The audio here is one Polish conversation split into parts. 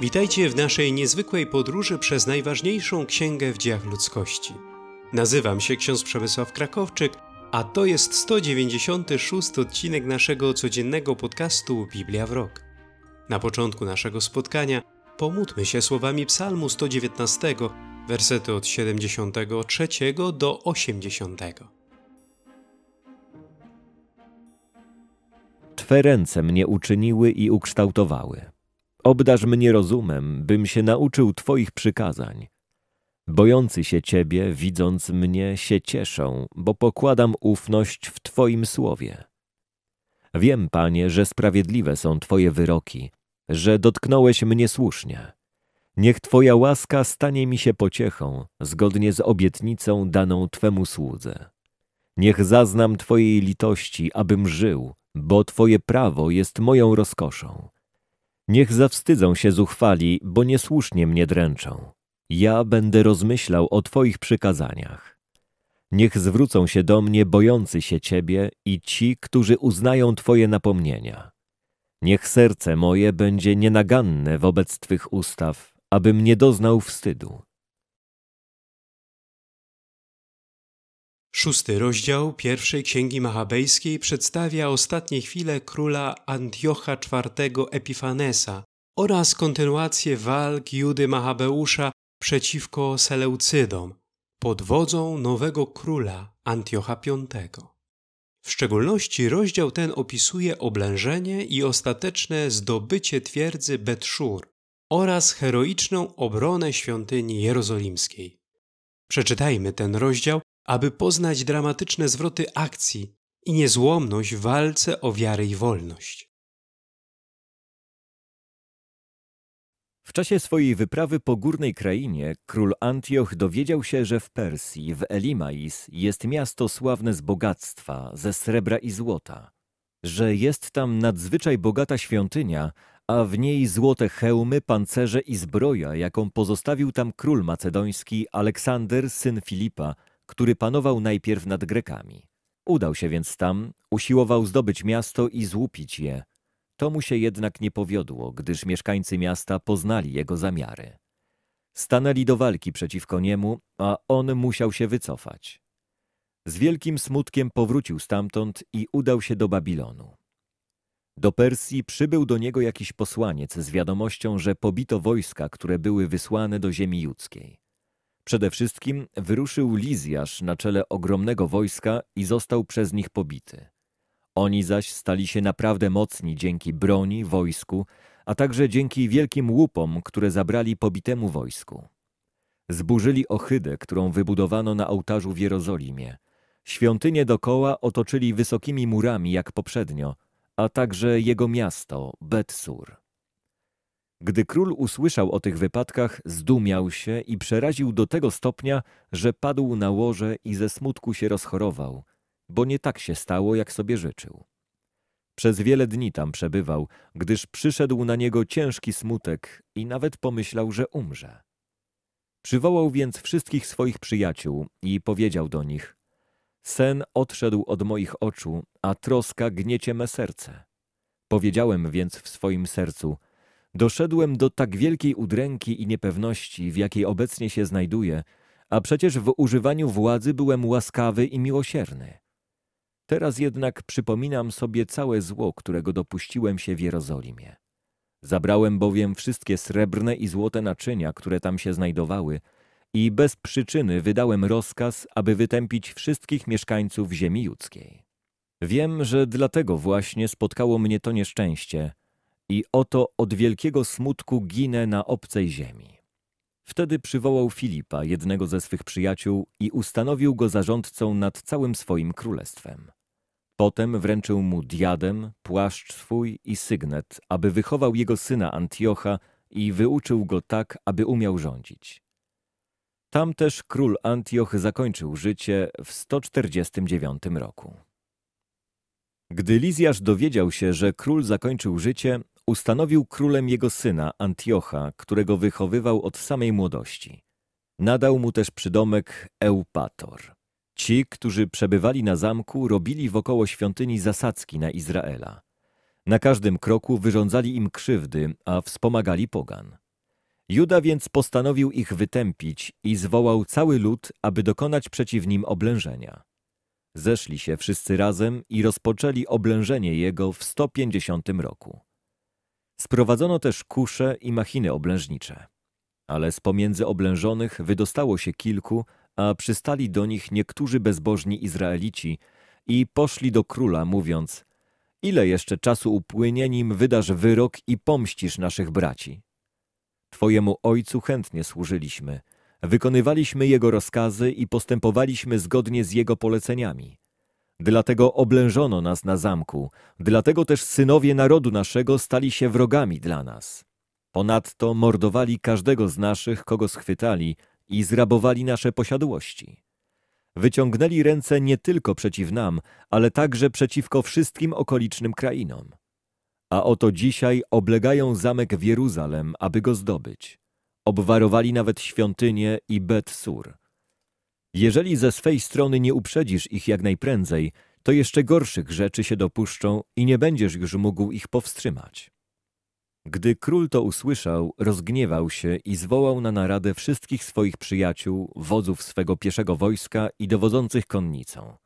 Witajcie w naszej niezwykłej podróży przez najważniejszą księgę w dziejach ludzkości. Nazywam się ksiądz Przemysław Krakowczyk, a to jest 196 odcinek naszego codziennego podcastu Biblia w Rok. Na początku naszego spotkania pomódlmy się słowami Psalmu 119, wersety od 73 do 80. Twe ręce mnie uczyniły i ukształtowały. Obdarz mnie rozumem, bym się nauczył Twoich przykazań. Bojący się Ciebie, widząc mnie, się cieszą, bo pokładam ufność w Twoim słowie. Wiem, Panie, że sprawiedliwe są Twoje wyroki, że dotknąłeś mnie słusznie. Niech Twoja łaska stanie mi się pociechą, zgodnie z obietnicą daną Twemu słudze. Niech zaznam Twojej litości, abym żył, bo Twoje prawo jest moją rozkoszą. Niech zawstydzą się zuchwali, bo niesłusznie mnie dręczą. Ja będę rozmyślał o Twoich przykazaniach. Niech zwrócą się do mnie bojący się Ciebie i ci, którzy uznają Twoje napomnienia. Niech serce moje będzie nienaganne wobec Twych ustaw, abym nie doznał wstydu. Szósty rozdział pierwszej księgi machabejskiej przedstawia ostatnie chwile króla Antiocha IV Epifanesa oraz kontynuację walk Judy Machabeusza przeciwko Seleucydom pod wodzą nowego króla Antiocha V. W szczególności rozdział ten opisuje oblężenie i ostateczne zdobycie twierdzy Betszur oraz heroiczną obronę świątyni jerozolimskiej. Przeczytajmy ten rozdział aby poznać dramatyczne zwroty akcji i niezłomność w walce o wiarę i wolność. W czasie swojej wyprawy po górnej krainie król Antioch dowiedział się, że w Persji, w Elimais, jest miasto sławne z bogactwa, ze srebra i złota, że jest tam nadzwyczaj bogata świątynia, a w niej złote hełmy, pancerze i zbroja, jaką pozostawił tam król macedoński Aleksander, syn Filipa, który panował najpierw nad Grekami. Udał się więc tam, usiłował zdobyć miasto i złupić je. To mu się jednak nie powiodło, gdyż mieszkańcy miasta poznali jego zamiary. Stanęli do walki przeciwko niemu, a on musiał się wycofać. Z wielkim smutkiem powrócił stamtąd i udał się do Babilonu. Do Persji przybył do niego jakiś posłaniec z wiadomością, że pobito wojska, które były wysłane do ziemi judzkiej. Przede wszystkim wyruszył Lizjasz na czele ogromnego wojska i został przez nich pobity. Oni zaś stali się naprawdę mocni dzięki broni, wojsku, a także dzięki wielkim łupom, które zabrali pobitemu wojsku. Zburzyli ohydę, którą wybudowano na ołtarzu w Jerozolimie. Świątynię dokoła otoczyli wysokimi murami jak poprzednio, a także jego miasto, Betsur. Gdy król usłyszał o tych wypadkach, zdumiał się i przeraził do tego stopnia, że padł na łoże i ze smutku się rozchorował, bo nie tak się stało, jak sobie życzył. Przez wiele dni tam przebywał, gdyż przyszedł na niego ciężki smutek i nawet pomyślał, że umrze. Przywołał więc wszystkich swoich przyjaciół i powiedział do nich: Sen odszedł od moich oczu, a troska gniecie me serce. Powiedziałem więc w swoim sercu: Doszedłem do tak wielkiej udręki i niepewności, w jakiej obecnie się znajduję, a przecież w używaniu władzy byłem łaskawy i miłosierny. Teraz jednak przypominam sobie całe zło, którego dopuściłem się w Jerozolimie. Zabrałem bowiem wszystkie srebrne i złote naczynia, które tam się znajdowały, i bez przyczyny wydałem rozkaz, aby wytępić wszystkich mieszkańców ziemi judzkiej. Wiem, że dlatego właśnie spotkało mnie to nieszczęście – i oto od wielkiego smutku ginę na obcej ziemi. Wtedy przywołał Filipa, jednego ze swych przyjaciół, i ustanowił go zarządcą nad całym swoim królestwem. Potem wręczył mu diadem, płaszcz swój i sygnet, aby wychował jego syna Antiocha i wyuczył go tak, aby umiał rządzić. Tam też król Antioch zakończył życie w 149 roku. Gdy Lizjasz dowiedział się, że król zakończył życie, Ustanowił królem jego syna Antiocha, którego wychowywał od samej młodości. Nadał mu też przydomek Eupator. Ci, którzy przebywali na zamku, robili wokoło świątyni zasadzki na Izraela. Na każdym kroku wyrządzali im krzywdy, a wspomagali pogan. Juda więc postanowił ich wytępić i zwołał cały lud, aby dokonać przeciw nim oblężenia. Zeszli się wszyscy razem i rozpoczęli oblężenie jego w 150 roku. Sprowadzono też kusze i machiny oblężnicze. Ale z pomiędzy oblężonych wydostało się kilku, a przystali do nich niektórzy bezbożni Izraelici i poszli do króla, mówiąc Ile jeszcze czasu upłynie, nim wydasz wyrok i pomścisz naszych braci? Twojemu ojcu chętnie służyliśmy. Wykonywaliśmy jego rozkazy i postępowaliśmy zgodnie z jego poleceniami. Dlatego oblężono nas na zamku, dlatego też synowie narodu naszego stali się wrogami dla nas. Ponadto mordowali każdego z naszych, kogo schwytali i zrabowali nasze posiadłości. Wyciągnęli ręce nie tylko przeciw nam, ale także przeciwko wszystkim okolicznym krainom. A oto dzisiaj oblegają zamek w Jeruzalem, aby go zdobyć. Obwarowali nawet świątynię i Bet-Sur – jeżeli ze swej strony nie uprzedzisz ich jak najprędzej, to jeszcze gorszych rzeczy się dopuszczą i nie będziesz już mógł ich powstrzymać. Gdy król to usłyszał, rozgniewał się i zwołał na naradę wszystkich swoich przyjaciół, wodzów swego pieszego wojska i dowodzących konnicą.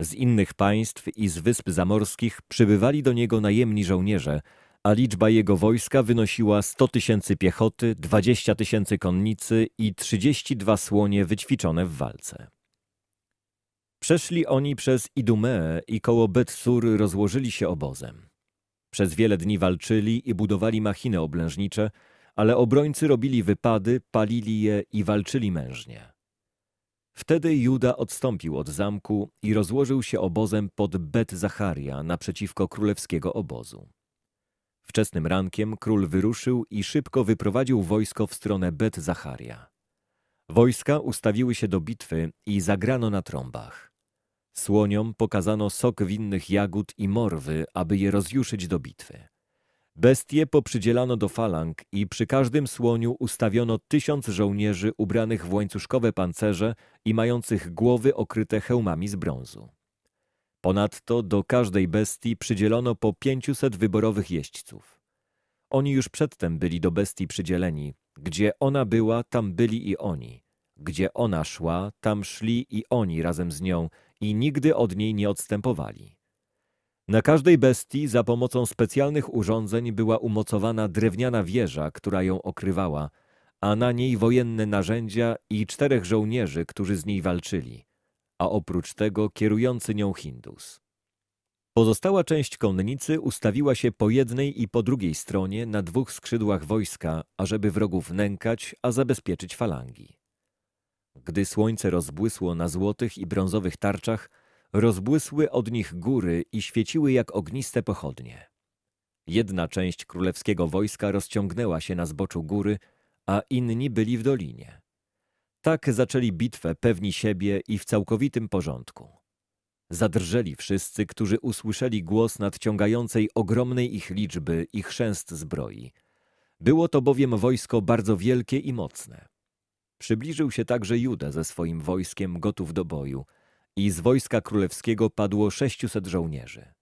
Z innych państw i z wysp zamorskich przybywali do niego najemni żołnierze, a liczba jego wojska wynosiła 100 tysięcy piechoty, 20 tysięcy konnicy i 32 słonie wyćwiczone w walce. Przeszli oni przez Idumeę i koło Betsury rozłożyli się obozem. Przez wiele dni walczyli i budowali machiny oblężnicze, ale obrońcy robili wypady, palili je i walczyli mężnie. Wtedy Juda odstąpił od zamku i rozłożył się obozem pod Bet Zacharia naprzeciwko królewskiego obozu. Wczesnym rankiem król wyruszył i szybko wyprowadził wojsko w stronę Bet Zacharia. Wojska ustawiły się do bitwy i zagrano na trąbach. Słoniom pokazano sok winnych jagód i morwy, aby je rozjuszyć do bitwy. Bestie poprzydzielano do falang i przy każdym słoniu ustawiono tysiąc żołnierzy ubranych w łańcuszkowe pancerze i mających głowy okryte hełmami z brązu. Ponadto do każdej bestii przydzielono po 500 wyborowych jeźdźców. Oni już przedtem byli do bestii przydzieleni. Gdzie ona była, tam byli i oni. Gdzie ona szła, tam szli i oni razem z nią i nigdy od niej nie odstępowali. Na każdej bestii za pomocą specjalnych urządzeń była umocowana drewniana wieża, która ją okrywała, a na niej wojenne narzędzia i czterech żołnierzy, którzy z niej walczyli a oprócz tego kierujący nią Hindus. Pozostała część konnicy ustawiła się po jednej i po drugiej stronie na dwóch skrzydłach wojska, ażeby wrogów nękać, a zabezpieczyć falangi. Gdy słońce rozbłysło na złotych i brązowych tarczach, rozbłysły od nich góry i świeciły jak ogniste pochodnie. Jedna część królewskiego wojska rozciągnęła się na zboczu góry, a inni byli w dolinie. Tak zaczęli bitwę pewni siebie i w całkowitym porządku. Zadrżeli wszyscy, którzy usłyszeli głos nadciągającej ogromnej ich liczby i chrzęst zbroi. Było to bowiem wojsko bardzo wielkie i mocne. Przybliżył się także Juda ze swoim wojskiem gotów do boju i z wojska królewskiego padło 600 żołnierzy.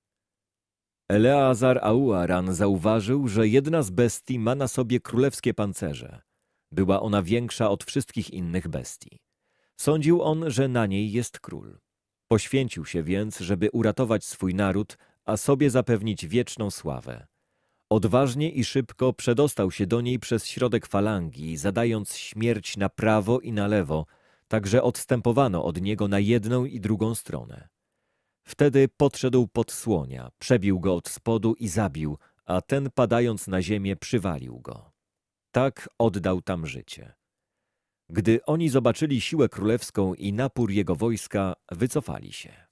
Eleazar Auaran zauważył, że jedna z bestii ma na sobie królewskie pancerze była ona większa od wszystkich innych bestii. Sądził on, że na niej jest król. Poświęcił się więc, żeby uratować swój naród, a sobie zapewnić wieczną sławę. Odważnie i szybko przedostał się do niej przez środek falangi, zadając śmierć na prawo i na lewo, także odstępowano od niego na jedną i drugą stronę. Wtedy podszedł pod słonia, przebił go od spodu i zabił, a ten padając na ziemię przywalił go tak oddał tam życie. Gdy oni zobaczyli siłę królewską i napór jego wojska, wycofali się.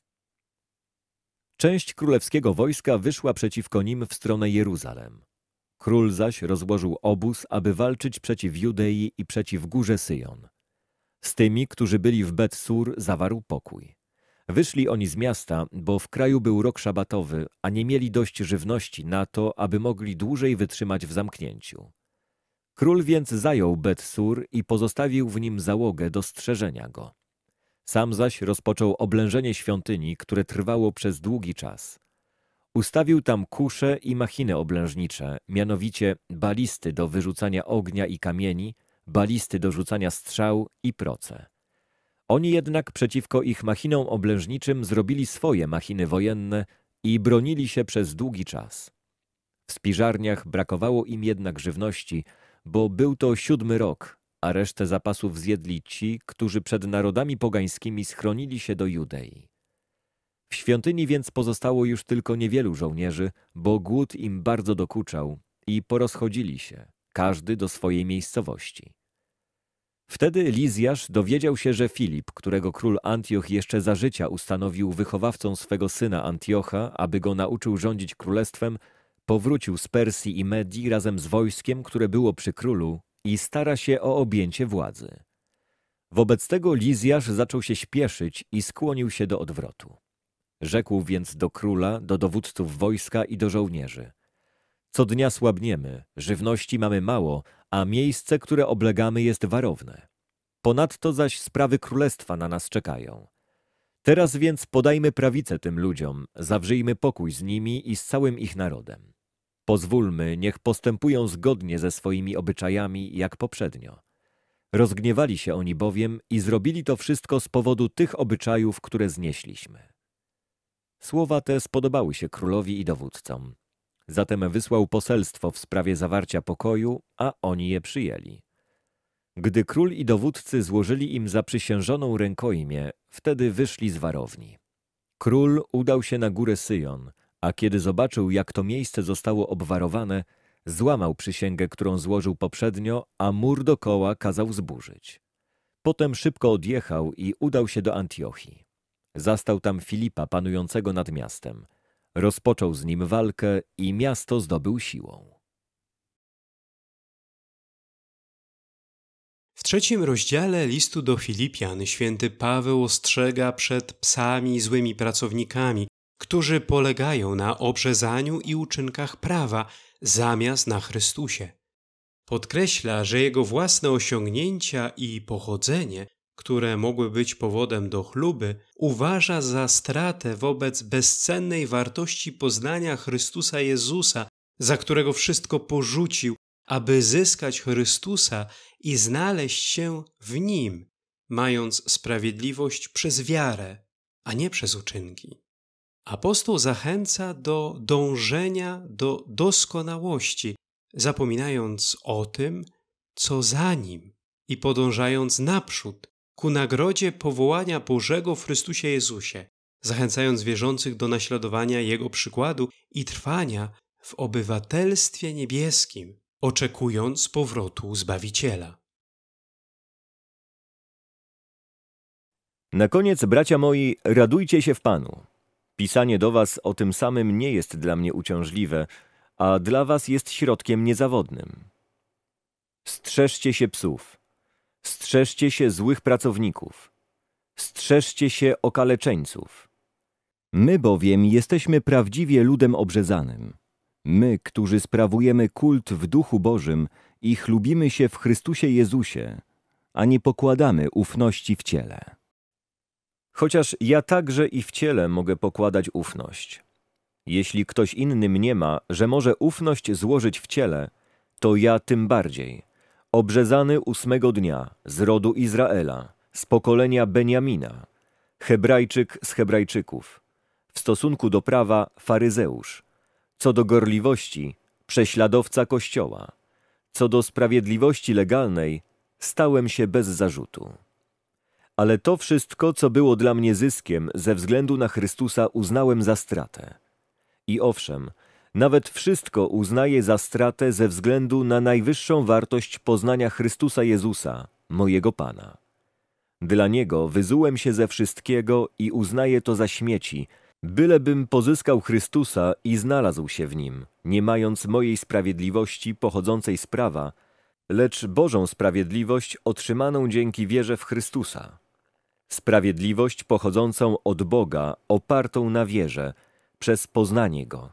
Część królewskiego wojska wyszła przeciwko nim w stronę Jeruzalem. Król zaś rozłożył obóz, aby walczyć przeciw Judei i przeciw górze Syjon. Z tymi, którzy byli w Bet-Sur, zawarł pokój. Wyszli oni z miasta, bo w kraju był rok szabatowy, a nie mieli dość żywności na to, aby mogli dłużej wytrzymać w zamknięciu. Król więc zajął Betsur i pozostawił w nim załogę do strzeżenia go. Sam zaś rozpoczął oblężenie świątyni, które trwało przez długi czas. Ustawił tam kusze i machiny oblężnicze, mianowicie balisty do wyrzucania ognia i kamieni, balisty do rzucania strzał i proce. Oni jednak przeciwko ich machinom oblężniczym zrobili swoje machiny wojenne i bronili się przez długi czas. W spiżarniach brakowało im jednak żywności – bo był to siódmy rok, a resztę zapasów zjedli ci, którzy przed narodami pogańskimi schronili się do Judei. W świątyni więc pozostało już tylko niewielu żołnierzy, bo głód im bardzo dokuczał i porozchodzili się, każdy do swojej miejscowości. Wtedy Lizjasz dowiedział się, że Filip, którego król Antioch jeszcze za życia ustanowił wychowawcą swego syna Antiocha, aby go nauczył rządzić królestwem, Powrócił z Persji i Medii razem z wojskiem, które było przy królu i stara się o objęcie władzy. Wobec tego Lizjasz zaczął się śpieszyć i skłonił się do odwrotu. Rzekł więc do króla, do dowódców wojska i do żołnierzy. Co dnia słabniemy, żywności mamy mało, a miejsce, które oblegamy jest warowne. Ponadto zaś sprawy królestwa na nas czekają. Teraz więc podajmy prawicę tym ludziom, zawrzyjmy pokój z nimi i z całym ich narodem. Pozwólmy, niech postępują zgodnie ze swoimi obyczajami jak poprzednio. Rozgniewali się oni bowiem i zrobili to wszystko z powodu tych obyczajów, które znieśliśmy. Słowa te spodobały się królowi i dowódcom. Zatem wysłał poselstwo w sprawie zawarcia pokoju, a oni je przyjęli. Gdy król i dowódcy złożyli im zaprzysiężoną rękojmię, wtedy wyszli z warowni. Król udał się na górę Syjon – a kiedy zobaczył, jak to miejsce zostało obwarowane, złamał przysięgę, którą złożył poprzednio, a mur dokoła kazał zburzyć. Potem szybko odjechał i udał się do Antiochii. Zastał tam Filipa panującego nad miastem. Rozpoczął z nim walkę i miasto zdobył siłą. W trzecim rozdziale listu do Filipian święty Paweł ostrzega przed psami i złymi pracownikami, którzy polegają na obrzezaniu i uczynkach prawa zamiast na Chrystusie. Podkreśla, że jego własne osiągnięcia i pochodzenie, które mogły być powodem do chluby, uważa za stratę wobec bezcennej wartości poznania Chrystusa Jezusa, za którego wszystko porzucił, aby zyskać Chrystusa i znaleźć się w nim, mając sprawiedliwość przez wiarę, a nie przez uczynki. Apostoł zachęca do dążenia do doskonałości, zapominając o tym, co za nim i podążając naprzód ku nagrodzie powołania Bożego w Chrystusie Jezusie, zachęcając wierzących do naśladowania Jego przykładu i trwania w obywatelstwie niebieskim, oczekując powrotu Zbawiciela. Na koniec, bracia moi, radujcie się w Panu. Pisanie do was o tym samym nie jest dla mnie uciążliwe, a dla was jest środkiem niezawodnym. Strzeżcie się psów, strzeżcie się złych pracowników, strzeżcie się okaleczeńców. My bowiem jesteśmy prawdziwie ludem obrzezanym. My, którzy sprawujemy kult w Duchu Bożym i chlubimy się w Chrystusie Jezusie, a nie pokładamy ufności w ciele. Chociaż ja także i w ciele mogę pokładać ufność. Jeśli ktoś inny mniema, że może ufność złożyć w ciele, to ja tym bardziej. Obrzezany ósmego dnia, z rodu Izraela, z pokolenia Beniamina, Hebrajczyk z Hebrajczyków, w stosunku do prawa faryzeusz, co do gorliwości prześladowca Kościoła, co do sprawiedliwości legalnej stałem się bez zarzutu ale to wszystko, co było dla mnie zyskiem, ze względu na Chrystusa uznałem za stratę. I owszem, nawet wszystko uznaję za stratę ze względu na najwyższą wartość poznania Chrystusa Jezusa, mojego Pana. Dla Niego wyzułem się ze wszystkiego i uznaję to za śmieci, bylebym pozyskał Chrystusa i znalazł się w Nim, nie mając mojej sprawiedliwości pochodzącej z prawa, lecz Bożą sprawiedliwość otrzymaną dzięki wierze w Chrystusa sprawiedliwość pochodzącą od Boga, opartą na wierze, przez poznanie Go,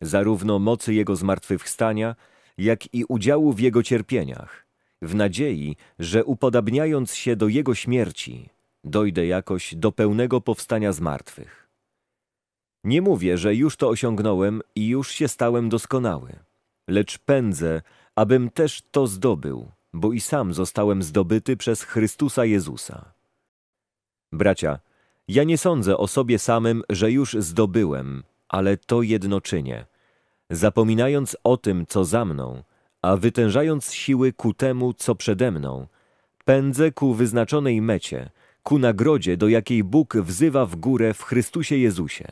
zarówno mocy Jego zmartwychwstania, jak i udziału w Jego cierpieniach, w nadziei, że upodabniając się do Jego śmierci, dojdę jakoś do pełnego powstania z martwych. Nie mówię, że już to osiągnąłem i już się stałem doskonały, lecz pędzę, abym też to zdobył, bo i sam zostałem zdobyty przez Chrystusa Jezusa. Bracia, ja nie sądzę o sobie samym, że już zdobyłem, ale to jednoczynie. Zapominając o tym, co za mną, a wytężając siły ku temu, co przede mną, pędzę ku wyznaczonej mecie, ku nagrodzie, do jakiej Bóg wzywa w górę w Chrystusie Jezusie.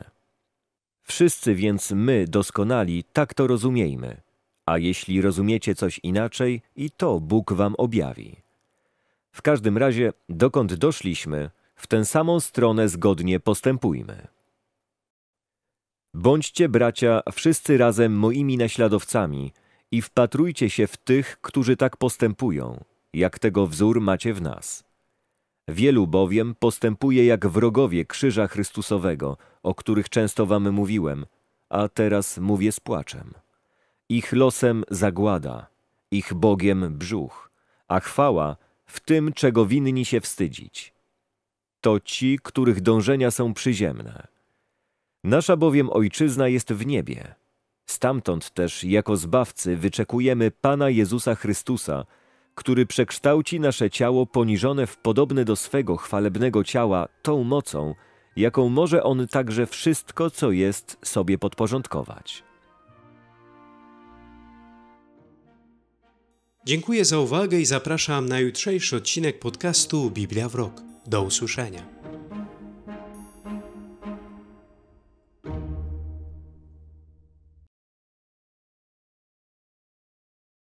Wszyscy więc my, doskonali, tak to rozumiejmy, a jeśli rozumiecie coś inaczej, i to Bóg wam objawi. W każdym razie, dokąd doszliśmy, w tę samą stronę zgodnie postępujmy. Bądźcie, bracia, wszyscy razem moimi naśladowcami i wpatrujcie się w tych, którzy tak postępują, jak tego wzór macie w nas. Wielu bowiem postępuje jak wrogowie krzyża Chrystusowego, o których często wam mówiłem, a teraz mówię z płaczem. Ich losem zagłada, ich Bogiem brzuch, a chwała w tym, czego winni się wstydzić to ci, których dążenia są przyziemne. Nasza bowiem ojczyzna jest w niebie. Stamtąd też jako zbawcy wyczekujemy Pana Jezusa Chrystusa, który przekształci nasze ciało poniżone w podobne do swego chwalebnego ciała tą mocą, jaką może on także wszystko, co jest, sobie podporządkować. Dziękuję za uwagę i zapraszam na jutrzejszy odcinek podcastu Biblia w Rok. Do usłyszenia.